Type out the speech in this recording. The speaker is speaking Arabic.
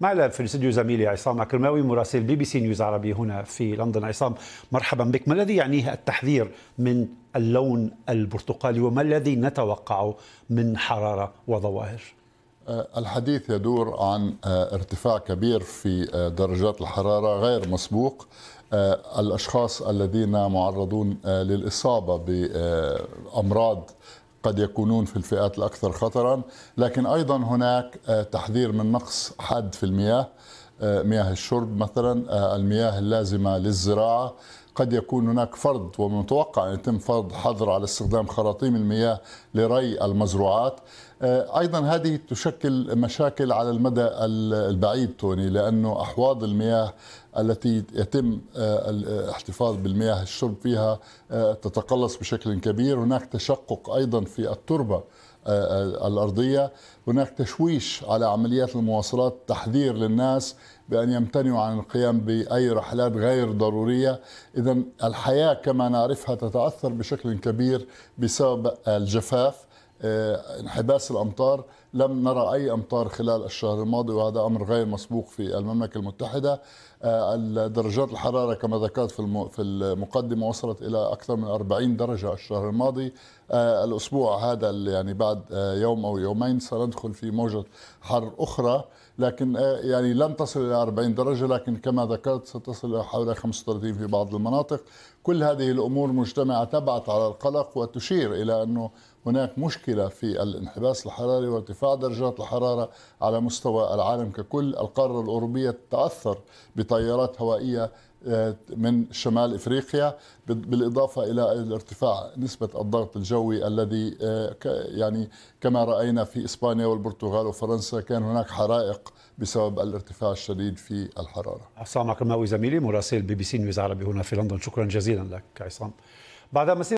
معنا في الاستديو زميلي عصام عكرماوي مراسل بي بي سي نيوز عربي هنا في لندن عصام مرحبا بك ما الذي يعنيه التحذير من اللون البرتقالي وما الذي نتوقعه من حراره وظواهر آه، الحديث يدور عن آه، ارتفاع كبير في آه، درجات الحراره غير مسبوق الاشخاص الذين معرضون للاصابه بامراض قد يكونون في الفئات الأكثر خطرا لكن أيضا هناك آه، تحذير من نقص حاد في المياه آه، مياه الشرب مثلا آه، المياه اللازمه للزراعه قد يكون هناك فرض ومن المتوقع ان يتم فرض حظر على استخدام خراطيم المياه لري المزروعات آه، ايضا هذه تشكل مشاكل على المدى البعيد توني لانه احواض المياه التي يتم الاحتفاظ بالمياه الشرب فيها تتقلص بشكل كبير هناك تشقق ايضا في التربه آه، آه، الارضيه هناك تشويش على عمليات المواصلات تحذير للناس بان يمتنعوا عن القيام باي رحلات غير ضروريه اذا الحياه كما نعرفها تتاثر بشكل كبير بسبب الجفاف آه، انحباس الامطار لم نرى أي أمطار خلال الشهر الماضي وهذا أمر غير مسبوق في المملكة المتحدة آه، درجات الحرارة كما ذكرت في المقدمة وصلت إلى أكثر من 40 درجة الشهر الماضي آه، الأسبوع هذا يعني بعد آه، يوم أو يومين سندخل في موجة حر أخرى لكن يعني لن تصل إلى 40 درجة لكن كما ذكرت ستصل إلى حوالي 35 في بعض المناطق كل هذه الأمور مجتمعة تبعث على القلق وتشير إلى أنه هناك مشكلة في الانحباس الحراري وارتفاع ارتفاع درجات الحرارة على مستوى العالم ككل القارة الأوروبية تتأثر بتيارات هوائية آه، من شمال افريقيا بالاضافه الى ارتفاع نسبه الضغط الجوي الذي آه، يعني كما راينا في اسبانيا والبرتغال وفرنسا كان هناك حرائق بسبب الارتفاع الشديد في الحراره. عصام عكرماوي زميلي مراسل بي بي سي نيوز عربي هنا في لندن شكرا جزيلا لك عصام. بعد مسير